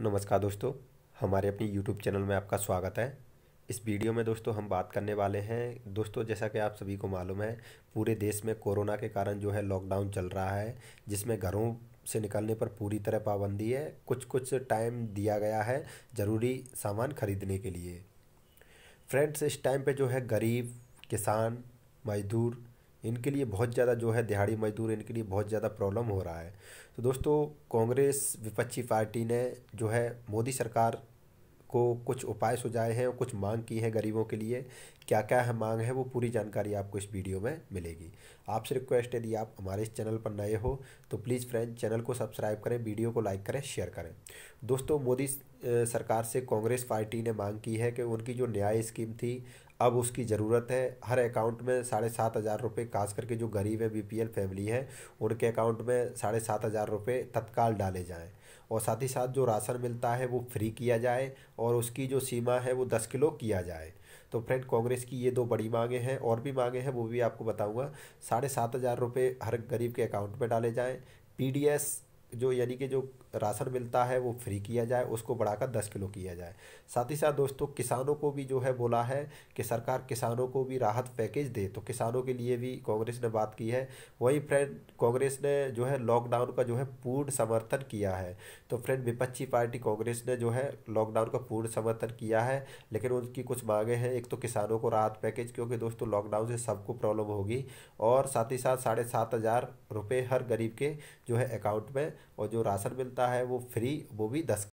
नमस्कार दोस्तों हमारे अपनी YouTube चैनल में आपका स्वागत है इस वीडियो में दोस्तों हम बात करने वाले हैं दोस्तों जैसा कि आप सभी को मालूम है पूरे देश में कोरोना के कारण जो है लॉकडाउन चल रहा है जिसमें घरों से निकलने पर पूरी तरह पाबंदी है कुछ कुछ टाइम दिया गया है ज़रूरी सामान खरीदने के लिए फ्रेंड्स इस टाइम पर जो है गरीब किसान मजदूर इनके लिए बहुत ज़्यादा जो है दिहाड़ी मजदूर इनके लिए बहुत ज़्यादा प्रॉब्लम हो रहा है तो दोस्तों कांग्रेस विपक्षी पार्टी ने जो है मोदी सरकार को कुछ उपाय सुझाए हैं और कुछ मांग की है गरीबों के लिए क्या क्या है मांग है वो पूरी जानकारी आपको इस वीडियो में मिलेगी आपसे रिक्वेस्ट यदि आप हमारे इस चैनल पर नए हो तो प्लीज़ फ्रेंड चैनल को सब्सक्राइब करें वीडियो को लाइक करें शेयर करें दोस्तों मोदी सरकार से कांग्रेस पार्टी ने मांग की है कि उनकी जो न्याय स्कीम थी अब उसकी ज़रूरत है हर अकाउंट में साढ़े सात हज़ार रुपये खास करके जो गरीब है बी फैमिली है उनके अकाउंट में साढ़े सात हज़ार रुपये तत्काल डाले जाएँ और साथ ही साथ जो राशन मिलता है वो फ्री किया जाए और उसकी जो सीमा है वो दस किलो किया जाए तो फ्रेंड कांग्रेस की ये दो बड़ी मांगे हैं और भी मांगे हैं वो भी आपको बताऊंगा साढ़े सात हज़ार रुपये हर गरीब के अकाउंट में डाले जाएँ पीडीएस जो यानी कि जो राशन मिलता है वो फ्री किया जाए उसको बढ़ाकर दस किलो किया जाए साथ ही साथ दोस्तों किसानों को भी जो है बोला है कि सरकार किसानों को भी राहत पैकेज दे तो किसानों के लिए भी कांग्रेस ने बात की है वहीं फ्रेंड कांग्रेस ने जो है लॉकडाउन का जो है पूर्ण समर्थन किया है तो फ्रेंड विपक्षी पार्टी कांग्रेस ने जो है लॉकडाउन का पूर्ण समर्थन किया है लेकिन उनकी कुछ मांगे हैं एक तो किसानों को राहत पैकेज क्योंकि दोस्तों लॉकडाउन से सबको प्रॉब्लम होगी और साथ ही साथ साढ़े सात हज़ार रुपये हर गरीब के जो है अकाउंट में और जो राशन मिलता है वो फ्री वो भी दस